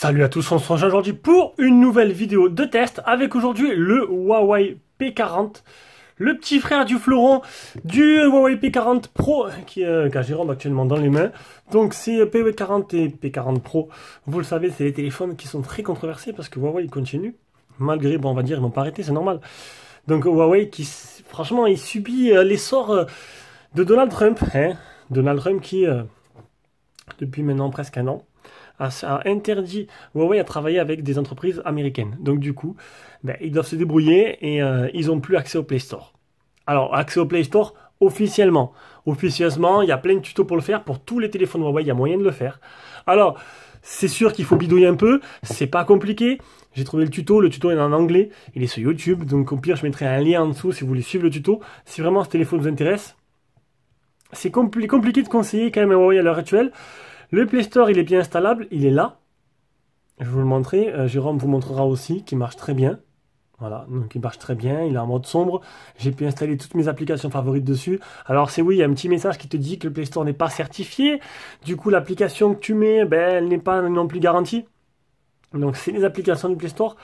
Salut à tous, on se rejoint aujourd'hui pour une nouvelle vidéo de test avec aujourd'hui le Huawei P40 le petit frère du fleuron du Huawei P40 Pro, qui est euh, qu'a Jérôme actuellement dans les mains. Donc c'est euh, P40 et P40 Pro, vous le savez, c'est les téléphones qui sont très controversés parce que Huawei continue, malgré, bon on va dire, ils n'ont pas arrêté, c'est normal. Donc Huawei qui, franchement, il subit euh, l'essor de Donald Trump, hein. Donald Trump qui, depuis maintenant presque un an, a, interdit Huawei à travailler avec des entreprises américaines. Donc du coup, ben, ils doivent se débrouiller et euh, ils n'ont plus accès au Play Store. Alors, accès au Play Store officiellement. Officieusement, il y a plein de tutos pour le faire. Pour tous les téléphones Huawei, il y a moyen de le faire. Alors, c'est sûr qu'il faut bidouiller un peu, c'est pas compliqué. J'ai trouvé le tuto, le tuto est en anglais, il est sur YouTube, donc au pire je mettrai un lien en dessous si vous voulez suivre le tuto. Si vraiment ce téléphone vous intéresse, c'est compliqué de conseiller quand même Huawei à l'heure actuelle. Le Play Store, il est bien installable, il est là. Je vous le montrer, euh, Jérôme vous montrera aussi, qu'il marche très bien. Voilà, donc il marche très bien, il est en mode sombre. J'ai pu installer toutes mes applications favorites dessus. Alors c'est oui, il y a un petit message qui te dit que le Play Store n'est pas certifié. Du coup, l'application que tu mets, ben, elle n'est pas non plus garantie. Donc c'est les applications du Play Store.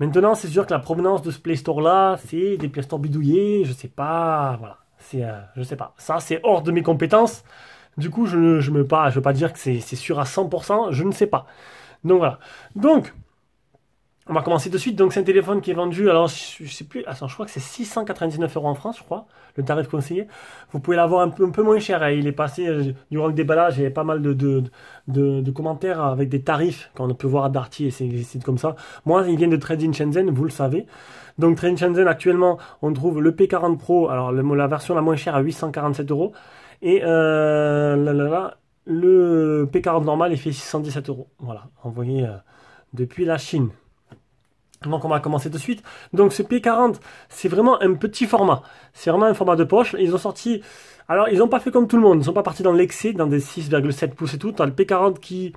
Maintenant, c'est sûr que la provenance de ce Play Store là, c'est des Play Store bidouillés, je sais pas, voilà. C'est, euh, je sais pas. Ça, c'est hors de mes compétences. Du coup, je ne je me pas, je veux pas dire que c'est sûr à 100%, je ne sais pas. Donc voilà. Donc, on va commencer de suite. Donc c'est un téléphone qui est vendu, alors je, ne sais plus, son je crois que c'est 699 euros en France, je crois, le tarif conseillé. Vous pouvez l'avoir un peu, un peu moins cher. Hein. Il est passé, euh, durant le déballage, il y pas mal de, de, commentaires avec des tarifs qu'on peut voir à Darty et c'est comme ça. Moi, il vient de Trading Shenzhen, vous le savez. Donc Trading Shenzhen, actuellement, on trouve le P40 Pro, alors la version la moins chère à 847 euros. Et euh, là, le P40 normal, est fait 617 euros. Voilà, envoyé euh, depuis la Chine. Donc on va commencer de suite. Donc ce P40, c'est vraiment un petit format. C'est vraiment un format de poche. Ils ont sorti... Alors ils n'ont pas fait comme tout le monde. Ils ne sont pas partis dans l'excès, dans des 6,7 pouces et tout. T'as le P40 qui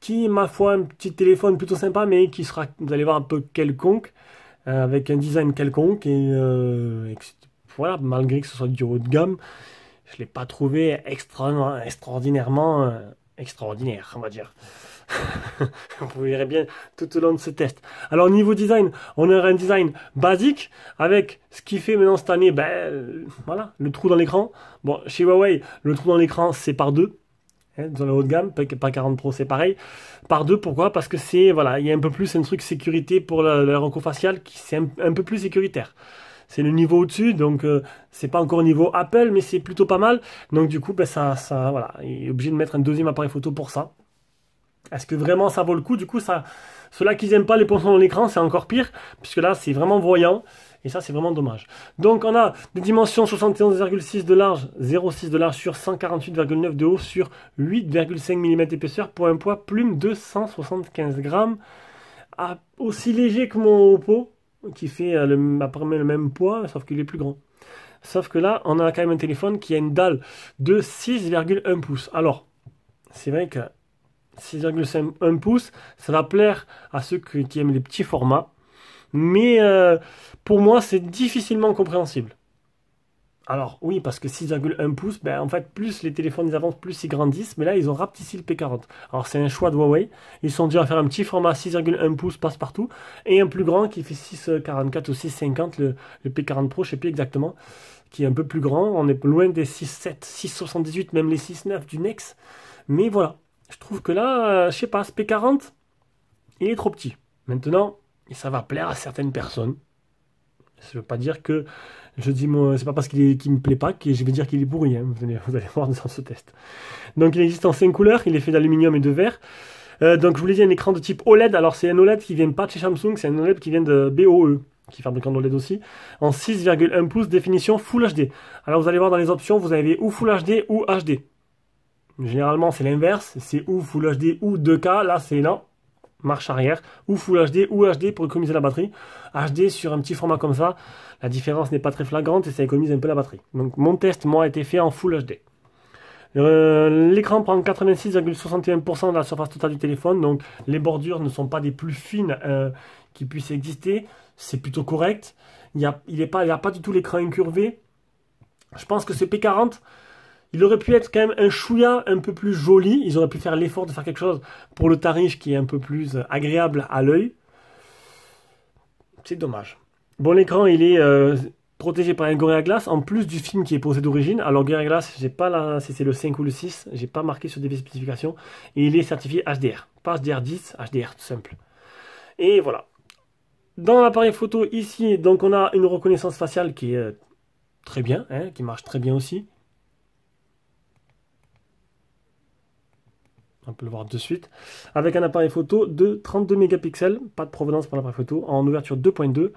qui ma foi un petit téléphone plutôt sympa mais qui sera vous allez voir un peu quelconque euh, avec un design quelconque et voilà malgré que ce soit du haut de gamme je l'ai pas trouvé extraordinairement euh, extraordinaire, on va dire. Vous verrez bien tout au long de ce test. Alors niveau design, on a un design basique avec ce qui fait maintenant cette année, ben, euh, voilà, le trou dans l'écran. Bon, chez Huawei, le trou dans l'écran c'est par deux. Hein, dans la haut de gamme, pas 40 Pro, c'est pareil. Par deux, pourquoi Parce que c'est voilà, il y a un peu plus un truc sécurité pour la le facial qui c'est un peu plus sécuritaire c'est le niveau au-dessus, donc euh, c'est pas encore niveau Apple, mais c'est plutôt pas mal. Donc du coup, ben, ça, voilà, il est obligé de mettre un deuxième appareil photo pour ça. Est-ce que vraiment ça vaut le coup Du coup, ça, ceux-là qui n'aiment pas les poissons dans l'écran, c'est encore pire, puisque là, c'est vraiment voyant. Et ça, c'est vraiment dommage. Donc, on a des dimensions 71,6 de large, 0,6 de large sur 148,9 de haut sur 8,5 mm d'épaisseur pour un poids plume de 175 grammes. Ah, aussi léger que mon Oppo, qui fait euh, le, à le même poids, sauf qu'il est plus grand. Sauf que là, on a quand même un téléphone qui a une dalle de 6,1 pouces. Alors, c'est vrai que 6,1 pouces, ça va plaire à ceux qui aiment les petits formats. Mais euh, pour moi, c'est difficilement compréhensible. Alors oui, parce que 6,1 pouces, ben, en fait, plus les téléphones avancent, plus ils grandissent, mais là ils ont rapetissé le P40. Alors c'est un choix de Huawei. Ils sont durs à faire un petit format 6,1 pouces passe-partout et un plus grand qui fait 6,44 ou 6,50, le, le, P40 Pro, je sais plus exactement, qui est un peu plus grand. On est loin des 6,7, 6,78, même les 6,9 du Nex. Mais voilà, je trouve que là, je euh, je sais pas, ce P40, il est trop petit. Maintenant, ça va plaire à certaines personnes. Je ne veux pas dire que je dis, c'est pas parce qu'il ne me plaît pas que je vais dire qu'il est pourri. Hein. Vous, allez, voir dans ce test. Donc il existe en 5 couleurs, il est fait d'aluminium et de verre. Euh, donc je vous l'ai dit, un écran de type OLED. Alors c'est un OLED qui vient pas de chez Samsung, c'est un OLED qui vient de BOE qui fabrique un OLED aussi, en 6,1 pouces, définition Full HD. Alors vous allez voir dans les options, vous avez ou Full HD ou HD. Généralement c'est l'inverse, c'est ou Full HD ou 2K, là c'est là, marche arrière, ou Full HD, ou HD pour économiser la batterie. HD sur un petit format comme ça, la différence n'est pas très flagrante et ça économise un peu la batterie. Donc mon test, moi, a été fait en Full HD. Euh, l'écran prend 86,61% de la surface totale du téléphone, donc les bordures ne sont pas des plus fines euh, qui puissent exister, c'est plutôt correct. Il n'y a, pas, du tout l'écran incurvé. Je pense que c'est P40, il aurait pu être quand même un chouïa un peu plus joli. Ils auraient pu faire l'effort de faire quelque chose pour le tarif qui est un peu plus euh, agréable à l'œil. C'est dommage. Bon, l'écran, il est euh, protégé par un Gorilla Glass, en plus du film qui est posé d'origine. Alors, Gorilla Glass, j'ai pas la, si c'est le 5 ou le 6, j'ai pas marqué sur des spécifications. Et il est certifié HDR. Pas HDR10, HDR, tout simple. Et voilà. Dans l'appareil photo, ici, donc on a une reconnaissance faciale qui est euh, très bien, hein, qui marche très bien aussi. on peut le voir de suite, avec un appareil photo de 32 mégapixels, pas de provenance pour l'appareil photo, en ouverture 2.2.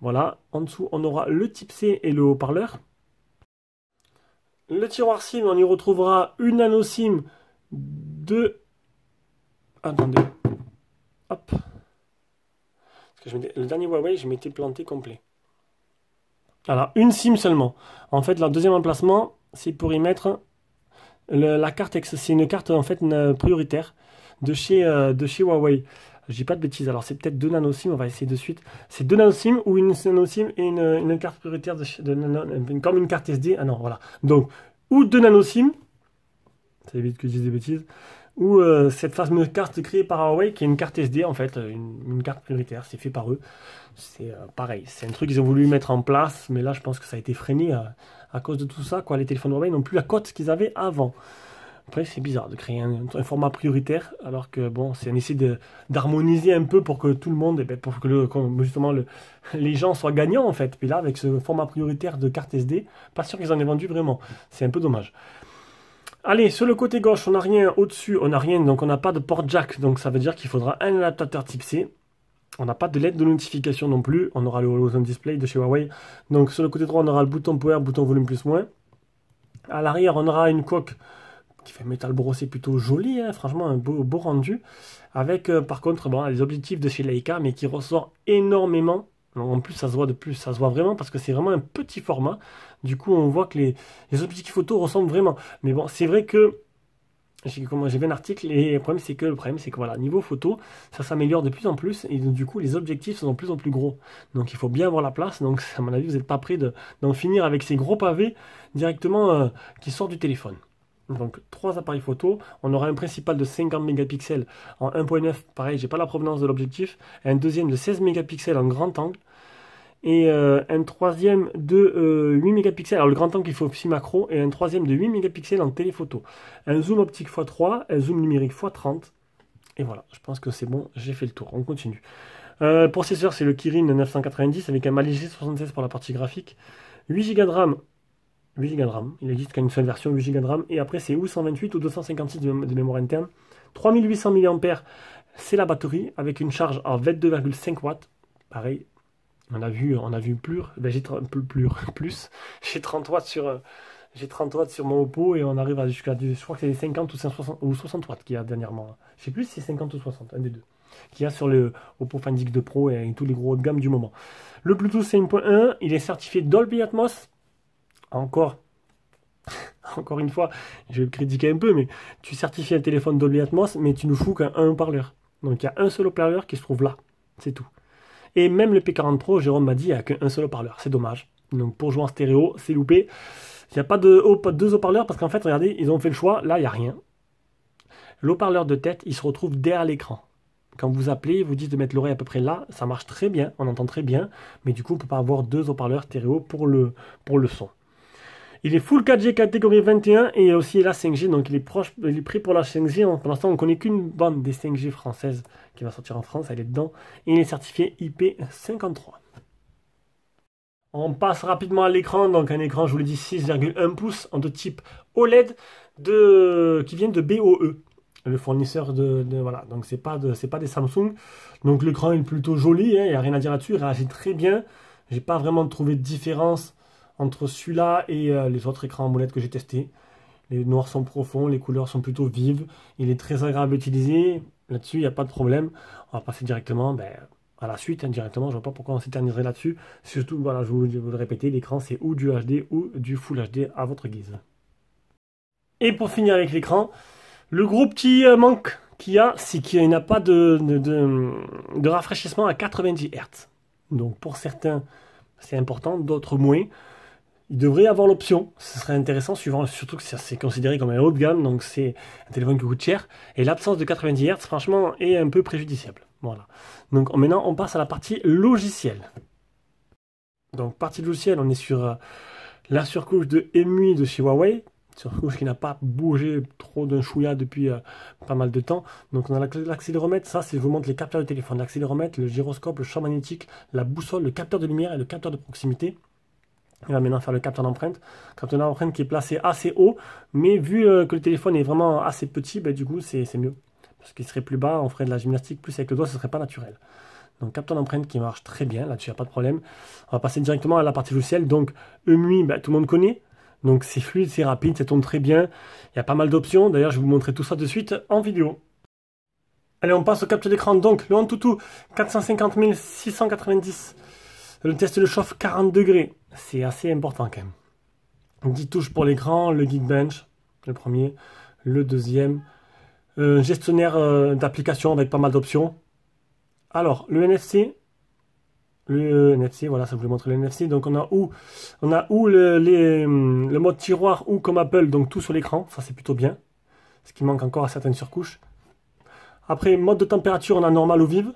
Voilà, en dessous on aura le type C et le haut-parleur. Le tiroir SIM, on y retrouvera une nano SIM de... Attendez. Hop. Parce que Le dernier Huawei, je m'étais planté complet. Alors, une SIM seulement. En fait, leur deuxième emplacement, c'est pour y mettre la carte, c'est une carte en fait euh, prioritaire de chez, euh, de chez Huawei. Je pas de bêtises, alors c'est peut-être deux nano SIM, on va essayer de suite. C'est deux nano SIM ou une nano et une, carte prioritaire de, comme une carte SD. Ah non, voilà. Donc, ou deux nano SIM, ça évite que je dise des bêtises, ou euh, cette fameuse carte créée par Huawei qui est une carte SD en fait, euh, une, carte prioritaire, c'est fait par eux. C'est euh, pareil, c'est un truc qu'ils ont voulu mettre en place, mais là je pense que ça a été freiné à, cause de tout ça. Quoi. Les téléphones Huawei n'ont plus la cote qu'ils avaient avant. Après, c'est bizarre de créer un, format prioritaire, alors que bon, c'est un essai d'harmoniser un peu pour que tout le monde, eh ben, pour que le, justement les gens soient gagnants en fait. Puis là, avec ce format prioritaire de carte SD, pas sûr qu'ils en aient vendu vraiment. C'est un peu dommage. Allez, sur le côté gauche, on n'a rien au-dessus, on n'a rien, donc on n'a pas de port jack, donc ça veut dire qu'il faudra un adaptateur type C. On n'a pas de lettre de notification non plus, on aura le Horizon Display de chez Huawei. Donc sur le côté droit, on aura le bouton power, bouton volume plus moins. À l'arrière, on aura une coque qui fait métal brossé plutôt joli, hein. franchement un beau, rendu. Avec euh, par contre bon, les objectifs de chez Leica, mais qui ressort énormément en plus, ça se voit de plus, ça se voit vraiment parce que c'est vraiment un petit format. Du coup, on voit que les, objectifs photo ressemblent vraiment. Mais bon, c'est vrai que j'ai vu un article et le problème c'est que le problème c'est que voilà niveau photo ça s'améliore de plus en plus et du coup les objectifs sont de plus en plus gros donc il faut bien avoir la place donc à mon avis vous n'êtes pas prêt d'en finir avec ces gros pavés directement euh, qui sortent du téléphone donc trois appareils photo on aura un principal de 50 mégapixels en 1.9 pareil j'ai pas la provenance de l'objectif un deuxième de 16 mégapixels en grand angle et euh, un troisième de 8 euh, mégapixels, alors le grand angle qu'il faut aussi macro, et un troisième de 8 mégapixels en téléphoto. Un zoom optique x3, un zoom numérique x30, et voilà, je pense que c'est bon, j'ai fait le tour, on continue. Euh, processeur, c'est le Kirin 990 avec un Mali G76 pour la partie graphique. 8 Go de RAM, 8 Go de RAM, il existe qu'une seule version 8 Go de RAM, et après c'est ou 128 ou 256 de, mémoire interne. 3800 mAh, c'est la batterie, avec une charge à 22,5 watts, pareil, on a vu, on a vu plus, ben j'ai plus, plus, j'ai 30 watts sur, euh, j'ai watts sur mon Oppo et on arrive à jusqu'à, je crois que c'est 50 ou 60, ou watts qu'il y a dernièrement. Je sais plus si c'est 50 ou 60, un des deux, qu'il y a sur le Oppo Find X2 Pro et tous les gros hauts de gamme du moment. Le Bluetooth 5.1, il est certifié Dolby Atmos. Encore, encore une fois, je vais le critiquer un peu, mais tu certifies un téléphone Dolby Atmos, mais tu nous fous qu'un haut-parleur. Donc il y a un seul haut-parleur qui se trouve là, c'est tout. Et même le P40 Pro, Jérôme m'a dit, il n'y a qu'un seul haut-parleur. C'est dommage. Donc pour jouer en stéréo, c'est loupé. Il n'y a pas de haut, deux haut-parleurs parce qu'en fait, regardez, ils ont fait le choix. Là, il n'y a rien. L'haut-parleur de tête, il se retrouve derrière l'écran. Quand vous appelez, vous dites de mettre l'oreille à peu près là, ça marche très bien, on entend très bien, mais du coup, on ne peut pas avoir deux haut-parleurs stéréo pour le, pour le son. Il est full 4G catégorie 21 et aussi la 5G, donc il est proche, il est pris pour la 5G. Pour l'instant, on connaît qu'une bande des 5G françaises qui va sortir en France, elle est dedans. Et il est certifié IP53. On passe rapidement à l'écran, donc un écran, je vous l'ai dit, 6,1 pouces en de type OLED de, qui vient de BOE le fournisseur de, voilà donc c'est pas c'est pas des Samsung donc l'écran est plutôt joli hein, il n'y a rien à dire là-dessus il réagit très bien j'ai pas vraiment trouvé de différence entre celui-là et euh, les autres écrans molettes que j'ai testé Les noirs sont profonds, les couleurs sont plutôt vives. Il est très agréable à utiliser. Là-dessus, il n'y a pas de problème. On va passer directement ben, à la suite, indirectement. Hein, je ne vois pas pourquoi on s'éterniserait là-dessus. Surtout, voilà, je vous, le répéter, l'écran, c'est ou du HD ou du Full HD à votre guise. Et pour finir avec l'écran, le gros petit euh, manque qu'il y a, c'est qu'il n'y a pas de rafraîchissement à 90 Hz. Donc pour certains, c'est important, d'autres moins. Il devrait avoir l'option, ce serait intéressant, suivant, surtout que c'est considéré comme un haut de gamme, donc c'est un téléphone qui coûte cher. Et l'absence de 90 Hz, franchement, est un peu préjudiciable. Voilà. Donc maintenant, on passe à la partie logicielle. Donc, partie logicielle, on est sur euh, la surcouche de EMUI de chez Huawei, surcouche qui n'a pas bougé trop d'un chouïa depuis euh, pas mal de temps. Donc on a l'accéléromètre, ça c'est je vous montre les capteurs de téléphone, l'accéléromètre, le gyroscope, le champ magnétique, la boussole, le capteur de lumière et le capteur de proximité. Il va maintenant faire le capteur d'empreinte. Capteur d'empreinte qui est placé assez haut, mais vu euh, que le téléphone est vraiment assez petit, bah, du coup c'est mieux. Parce qu'il serait plus bas, on ferait de la gymnastique plus avec le doigt, ce serait pas naturel. Donc capteur d'empreinte qui marche très bien, là-dessus, il n'y a pas de problème. On va passer directement à la partie logicielle. Donc EMUI, bah, tout le monde connaît. Donc c'est fluide, c'est rapide, ça tourne très bien. Il y a pas mal d'options. D'ailleurs, je vais vous montrer tout ça de suite en vidéo. Allez, on passe au capteur d'écran. Donc le Antutu 450 690. Le test de chauffe 40 degrés c'est assez important quand même. 10 touches pour l'écran, le Geekbench, le premier, le deuxième. Euh, gestionnaire euh, d'application avec pas mal d'options. Alors, le NFC. Le euh, NFC, voilà, ça vous montre le NFC. Donc, on a où, on a où le, le mode tiroir ou comme Apple, donc tout sur l'écran. Ça, c'est plutôt bien. Ce qui manque encore à certaines surcouches. Après, mode de température, on a normal ou vive.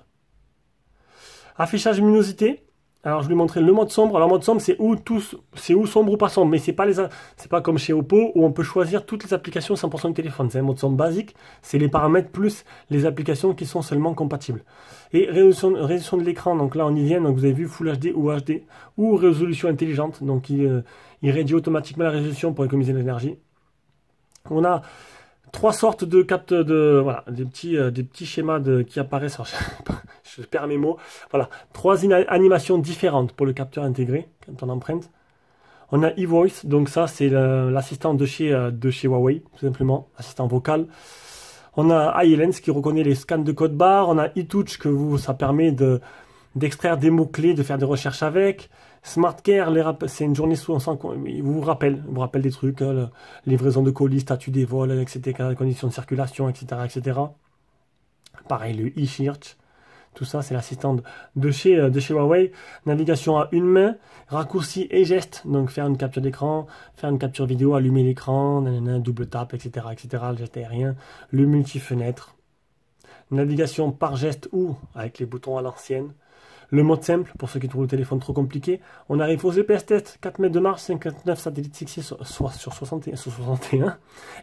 Affichage luminosité. Alors je vais montrer le mode sombre. Alors mode sombre c'est où tous, c'est où sombre ou pas sombre, mais c'est pas les, c'est pas comme chez Oppo où on peut choisir toutes les applications 100% de téléphone. C'est un mode sombre basique. C'est les paramètres plus les applications qui sont seulement compatibles. Et résolution, de l'écran. Donc là on y vient. Donc vous avez vu Full HD ou HD ou résolution intelligente. Donc euh, il, réduit automatiquement la résolution pour économiser l'énergie. On a trois sortes de captes de voilà des petits euh, des petits schémas qui apparaissent. je perds mes mots. Voilà, trois animations différentes pour le capteur intégré quand on emprunte. On a e-voice, donc ça c'est l'assistant de chez, euh, de chez Huawei, tout simplement, assistant vocal. On a iLens qui reconnaît les scans de code barre. On a eTouch que vous, ça permet de, d'extraire des mots-clés, de faire des recherches avec. smart SmartCare, c'est une journée sous on vous vous rappelle, vous rappelle des trucs, euh, livraison de colis, statut des vols, etc., conditions de circulation, etc., etc. Pareil, le e-search. Tout ça, c'est l'assistante de chez, euh, de chez Huawei. Navigation à une main, raccourci et geste. Donc faire une capture d'écran, faire une capture vidéo, allumer l'écran, double tape, etc., etc., le geste aérien, le multi-fenêtre. Navigation par geste ou avec les boutons à l'ancienne. Le mode simple, pour ceux qui trouvent le téléphone trop compliqué, on arrive aux GPS test, 4 mètres de marche, 59 satellites fixés sur, 61,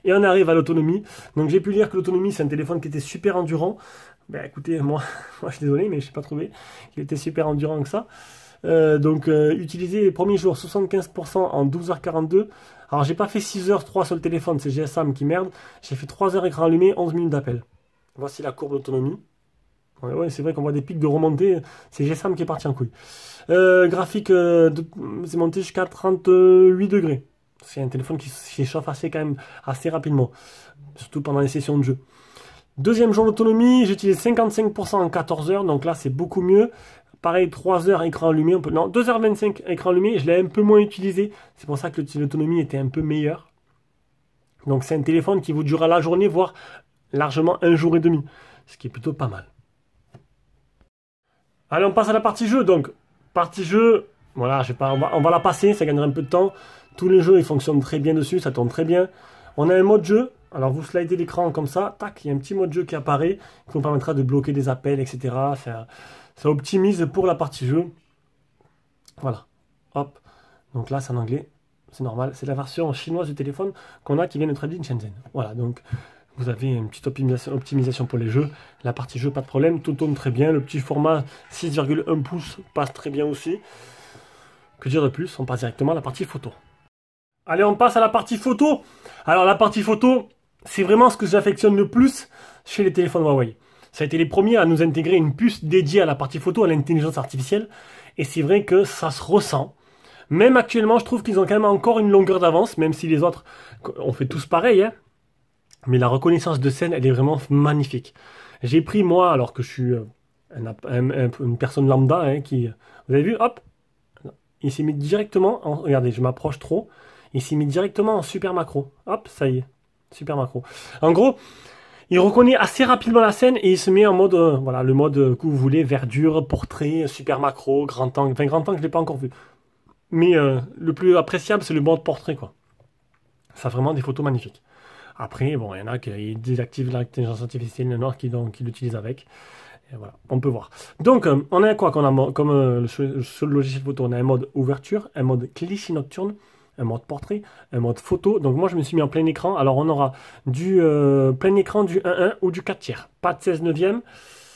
et on arrive à l'autonomie. Donc j'ai pu lire que l'autonomie, c'est un téléphone qui était super endurant. Ben écoutez, moi, moi je suis désolé, mais je n'ai pas trouvé qu'il était super endurant que ça. Euh, donc euh, utiliser les premiers jours 75% en 12h42. Alors j'ai pas fait 6h 3 sur le téléphone, c'est GSM qui merde. J'ai fait 3h écran allumé, 11 minutes d'appel. Voici la courbe d'autonomie. Ouais, c'est vrai qu'on voit des pics de remontée. C'est GSM qui est parti en couille. Euh, graphique, euh, c'est monté jusqu'à 38 degrés. C'est un téléphone qui s'échauffe assez quand même assez rapidement, surtout pendant les sessions de jeu. Deuxième jour d'autonomie, j'utilise 55% en 14 heures, donc là c'est beaucoup mieux. Pareil, 3 heures écran allumé, non, 2h25 écran allumé, je l'ai un peu moins utilisé, c'est pour ça que l'autonomie était un peu meilleure. Donc c'est un téléphone qui vous durera la journée, voire largement un jour et demi, ce qui est plutôt pas mal. Allez, on passe à la partie jeu, donc. Partie jeu, voilà, je sais pas, on va, la passer, ça gagnera un peu de temps. Tous les jeux, ils fonctionnent très bien dessus, ça tourne très bien. On a un mode jeu, alors vous slidez l'écran comme ça, tac, il y a un petit mode jeu qui apparaît, qui vous permettra de bloquer des appels, etc. Ça, optimise pour la partie jeu. Voilà, hop. Donc là, c'est en anglais, c'est normal. C'est la version chinoise du téléphone qu'on a qui vient de traduire Shenzhen. Voilà, donc vous avez une petite optimisation pour les jeux. La partie jeu, pas de problème, tout tourne très bien. Le petit format 6,1 pouces passe très bien aussi. Que dire de plus On passe directement à la partie photo. Allez, on passe à la partie photo. Alors la partie photo, c'est vraiment ce que j'affectionne le plus chez les téléphones Huawei. Ça a été les premiers à nous intégrer une puce dédiée à la partie photo, à l'intelligence artificielle. Et c'est vrai que ça se ressent. Même actuellement, je trouve qu'ils ont quand même encore une longueur d'avance, même si les autres, ont fait tous pareil, hein. Mais la reconnaissance de scène, elle est vraiment magnifique. J'ai pris, moi, alors que je suis euh, une personne lambda, hein, qui... Vous avez vu, hop Il s'est mis directement... En, regardez, je m'approche trop. Il s'est mis directement en super macro. Hop, ça y est. Super macro. En gros, il reconnaît assez rapidement la scène et il se met en mode, euh, voilà, le mode que vous voulez, verdure, portrait, super macro, grand angle. Enfin, grand angle, je l'ai pas encore vu. Mais euh, le plus appréciable, c'est le mode portrait, quoi. Ça a vraiment des photos magnifiques. Après, bon, il y en a qui désactivent l'intelligence artificielle, il y qui, donc, l'utilisent avec. voilà, on peut voir. Donc, euh, on a quoi comme euh, le, logiciel photo On a un mode ouverture, un mode cliché nocturne, un mode portrait, un mode photo. Donc moi je me suis mis en plein écran. Alors on aura du euh, plein écran du 1-1 ou du 4 tiers. Pas de 16 neuvième.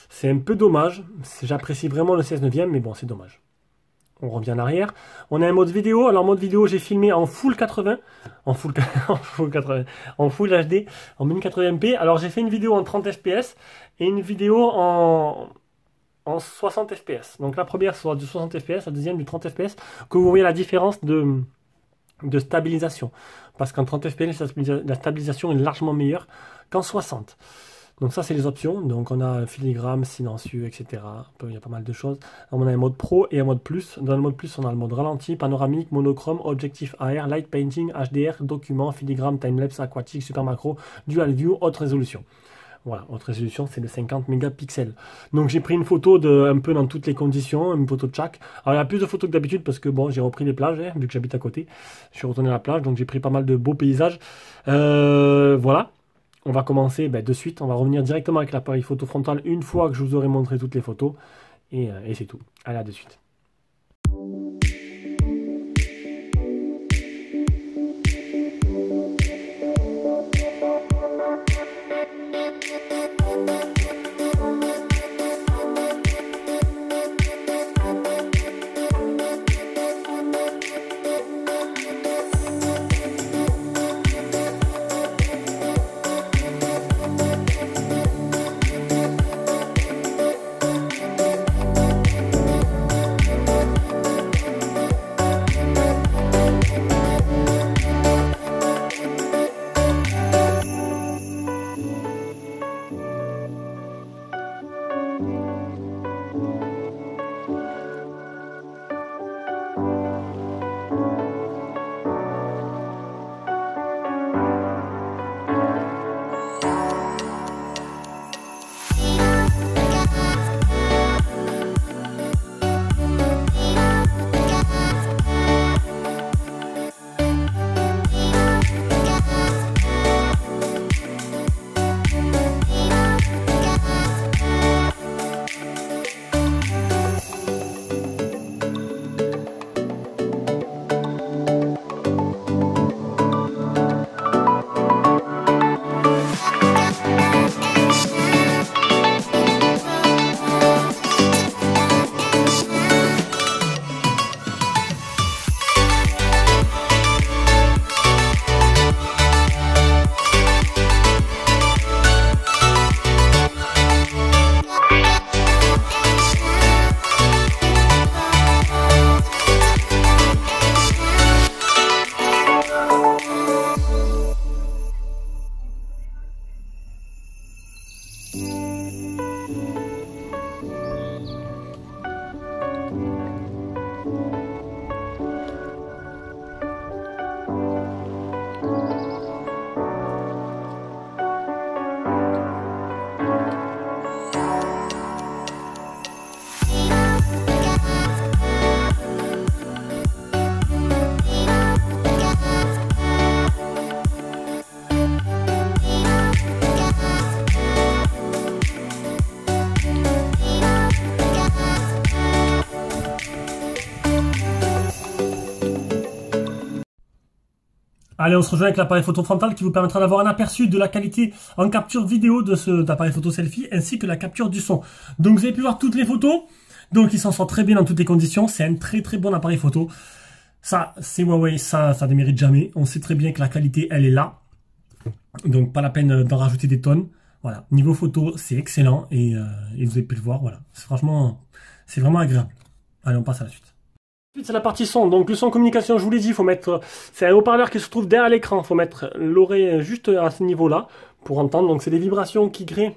C'est un peu dommage. J'apprécie vraiment le 16 neuvième, mais bon, c'est dommage on revient en arrière. On a un mode vidéo. Alors, mode vidéo, j'ai filmé en full 80, en full, en 80, en full HD, en 1080p. Alors, j'ai fait une vidéo en 30 fps et une vidéo en, en 60 fps. Donc, la première sera du 60 fps, la deuxième du 30 fps. Que vous voyez la différence de, de stabilisation. Parce qu'en 30 fps, la stabilisation est largement meilleure qu'en 60. Donc ça, c'est les options. Donc on a un silencieux, etc. Il y a pas mal de choses. on a un mode pro et un mode plus. Dans le mode plus, on a le mode ralenti, panoramique, monochrome, objectif AR, light painting, HDR, document, filigrane, timelapse, aquatique, super macro, dual view, haute résolution. Voilà, haute résolution, c'est le 50 mégapixels. Donc j'ai pris une photo de, un peu dans toutes les conditions, une photo de chaque. Alors il y a plus de photos que d'habitude parce que bon, j'ai repris les plages, hein, vu que j'habite à côté. Je suis retourné à la plage, donc j'ai pris pas mal de beaux paysages. Euh, voilà on va commencer ben, de suite, on va revenir directement avec l'appareil photo frontal une fois que je vous aurai montré toutes les photos, et, euh, et c'est tout. Allez, à de suite. Allez, on se rejoint avec l'appareil photo frontal qui vous permettra d'avoir un aperçu de la qualité en capture vidéo de cet appareil photo selfie ainsi que la capture du son. Donc vous avez pu voir toutes les photos. Donc il s'en sort très bien dans toutes les conditions. C'est un très très bon appareil photo. Ça, c'est Huawei, ça, ça ne mérite jamais. On sait très bien que la qualité, elle est là. Donc pas la peine d'en rajouter des tonnes. Voilà, niveau photo, c'est excellent et, euh, vous avez pu le voir. Voilà, franchement, c'est vraiment agréable. Allez, on passe à la suite. Ensuite, c'est la partie son. Donc, le son communication, je vous l'ai dit, faut mettre, c'est un haut-parleur qui se trouve derrière l'écran. Faut mettre l'oreille juste à ce niveau-là pour entendre. Donc, c'est des vibrations qui créent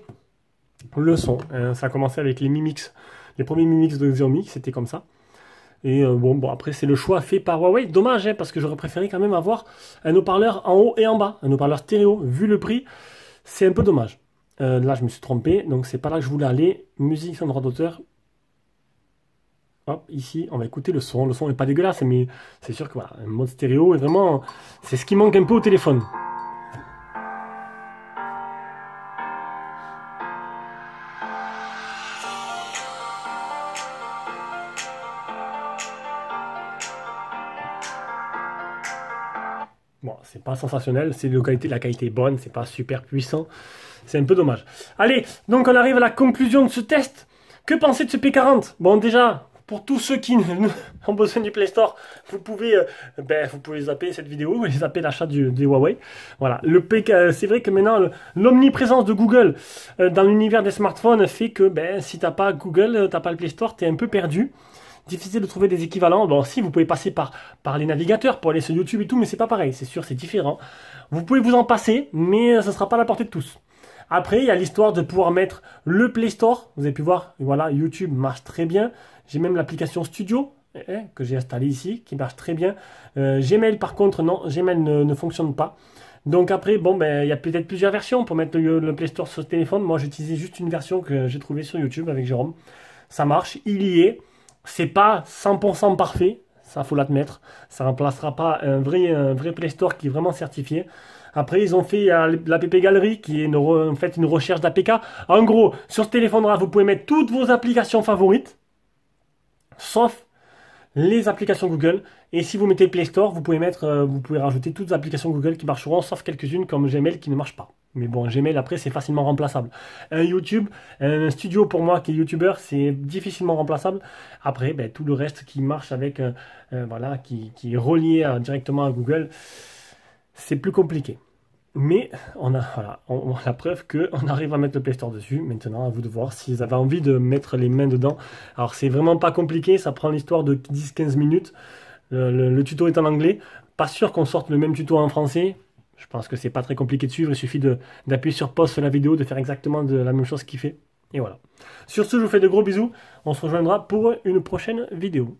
le son. Euh, ça a commencé avec les Mimix. Les premiers Mimix de Xiaomi, c'était comme ça. Et euh, bon, bon, après, c'est le choix fait par Huawei. Dommage, hein, parce que j'aurais préféré quand même avoir un haut-parleur en haut et en bas. Un haut-parleur stéréo. Vu le prix, c'est un peu dommage. Euh, là, je me suis trompé. Donc, c'est pas là que je voulais aller. Musique sans droit d'auteur. Hop, ici, on va écouter le son. Le son n'est pas dégueulasse, mais c'est sûr que voilà, un mode stéréo est vraiment. C'est ce qui manque un peu au téléphone. Bon, c'est pas sensationnel, c'est de qualité, la qualité est bonne, c'est pas super puissant, c'est un peu dommage. Allez, donc on arrive à la conclusion de ce test. Que penser de ce P40 Bon, déjà, pour tous ceux qui ont besoin du Play Store, vous pouvez, euh, ben, vous pouvez zapper cette vidéo, vous pouvez zapper l'achat du, Huawei. Voilà. Le PK, c'est vrai que maintenant, l'omniprésence de Google euh, dans l'univers des smartphones fait que, ben, si t'as pas Google, euh, t'as pas le Play Store, es un peu perdu. Difficile de trouver des équivalents. Bon, si vous pouvez passer par, par les navigateurs pour aller sur YouTube et tout, mais c'est pas pareil, c'est sûr, c'est différent. Vous pouvez vous en passer, mais ce sera pas à la portée de tous. Après, il y a l'histoire de pouvoir mettre le Play Store. Vous avez pu voir, voilà, YouTube marche très bien. J'ai même l'application Studio eh, eh, que j'ai installée ici, qui marche très bien. Euh, Gmail, par contre, non, Gmail ne, fonctionne pas. Donc après, bon, ben, il y a peut-être plusieurs versions pour mettre le, Play Store sur ce téléphone. Moi, j'utilisais juste une version que j'ai trouvée sur YouTube avec Jérôme. Ça marche, il y est. C'est pas 100% parfait, ça faut l'admettre. Ça remplacera pas un vrai, un vrai Play Store qui est vraiment certifié. Après, ils ont fait l'APP Galerie, qui est en fait une recherche d'APK. En gros, sur ce téléphone-là, vous pouvez mettre toutes vos applications favorites sauf les applications Google. Et si vous mettez Play Store, vous pouvez, mettre, euh, vous pouvez rajouter toutes les applications Google qui marcheront, sauf quelques-unes comme Gmail qui ne marche pas. Mais bon, Gmail après c'est facilement remplaçable. Un euh, YouTube, euh, un studio pour moi qui est Youtuber c'est difficilement remplaçable. Après, ben, tout le reste qui marche avec, voilà, qui, qui, est relié directement à Google, c'est plus compliqué. Mais on a la preuve qu'on arrive à mettre le Play Store dessus. Maintenant, à vous de voir si vous avez envie de mettre les mains dedans. Alors, c'est vraiment pas compliqué, ça prend l'histoire de 10-15 minutes. Le, tuto est en anglais. Pas sûr qu'on sorte le même tuto en français. Je pense que c'est pas très compliqué de suivre. Il suffit d'appuyer sur pause sur la vidéo, de faire exactement de la même chose qu'il fait. Et voilà. Sur ce, je vous fais de gros bisous. On se rejoindra pour une prochaine vidéo.